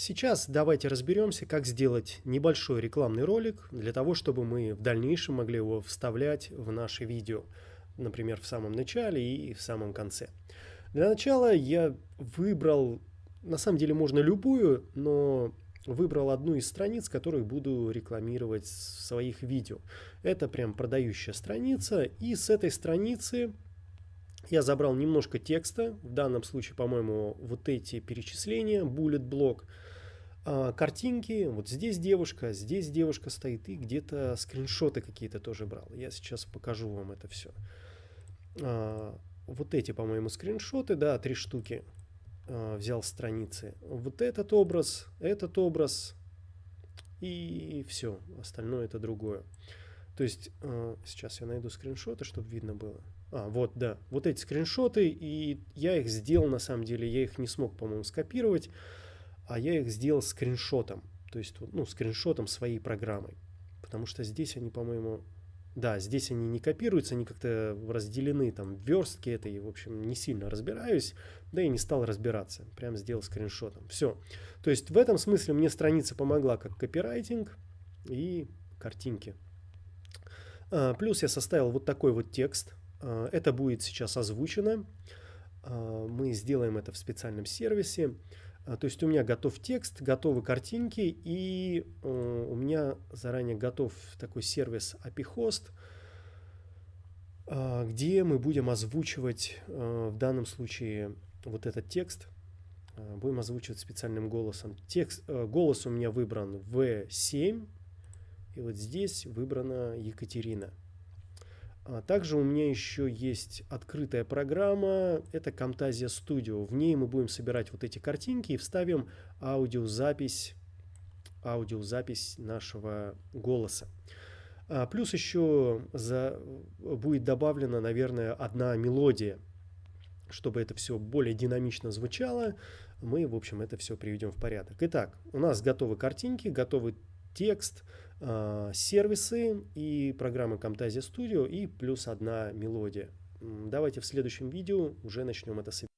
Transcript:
Сейчас давайте разберемся, как сделать небольшой рекламный ролик для того, чтобы мы в дальнейшем могли его вставлять в наши видео, например, в самом начале и в самом конце. Для начала я выбрал, на самом деле можно любую, но выбрал одну из страниц, которую буду рекламировать в своих видео. Это прям продающая страница, и с этой страницы я забрал немножко текста, в данном случае, по-моему, вот эти перечисления, bullet блок. block а, картинки, вот здесь девушка, здесь девушка стоит, и где-то скриншоты какие-то тоже брал. Я сейчас покажу вам это все. А, вот эти, по-моему, скриншоты, да, три штуки а, взял страницы. Вот этот образ, этот образ и все. Остальное это другое. То есть сейчас я найду скриншоты, чтобы видно было. А, вот, да, вот эти скриншоты, и я их сделал на самом деле, я их не смог, по-моему, скопировать а я их сделал скриншотом, то есть, ну, скриншотом своей программы, потому что здесь они, по-моему, да, здесь они не копируются, они как-то разделены, там, верстки это, и, в общем, не сильно разбираюсь, да и не стал разбираться, прям сделал скриншотом, все. То есть, в этом смысле мне страница помогла как копирайтинг и картинки. А, плюс я составил вот такой вот текст, а, это будет сейчас озвучено, а, мы сделаем это в специальном сервисе, а, то есть у меня готов текст, готовы картинки, и э, у меня заранее готов такой сервис API-хост, а, где мы будем озвучивать э, в данном случае вот этот текст. А, будем озвучивать специальным голосом. Текст, э, голос у меня выбран V7, и вот здесь выбрана Екатерина. А также у меня еще есть открытая программа, это Camtasia Studio. В ней мы будем собирать вот эти картинки и вставим аудиозапись, аудиозапись нашего голоса. А плюс еще за, будет добавлена, наверное, одна мелодия, чтобы это все более динамично звучало. Мы, в общем, это все приведем в порядок. Итак, у нас готовы картинки, готовы текст, а, сервисы и программы Camtasia Studio и плюс одна мелодия. Давайте в следующем видео уже начнем это собирать.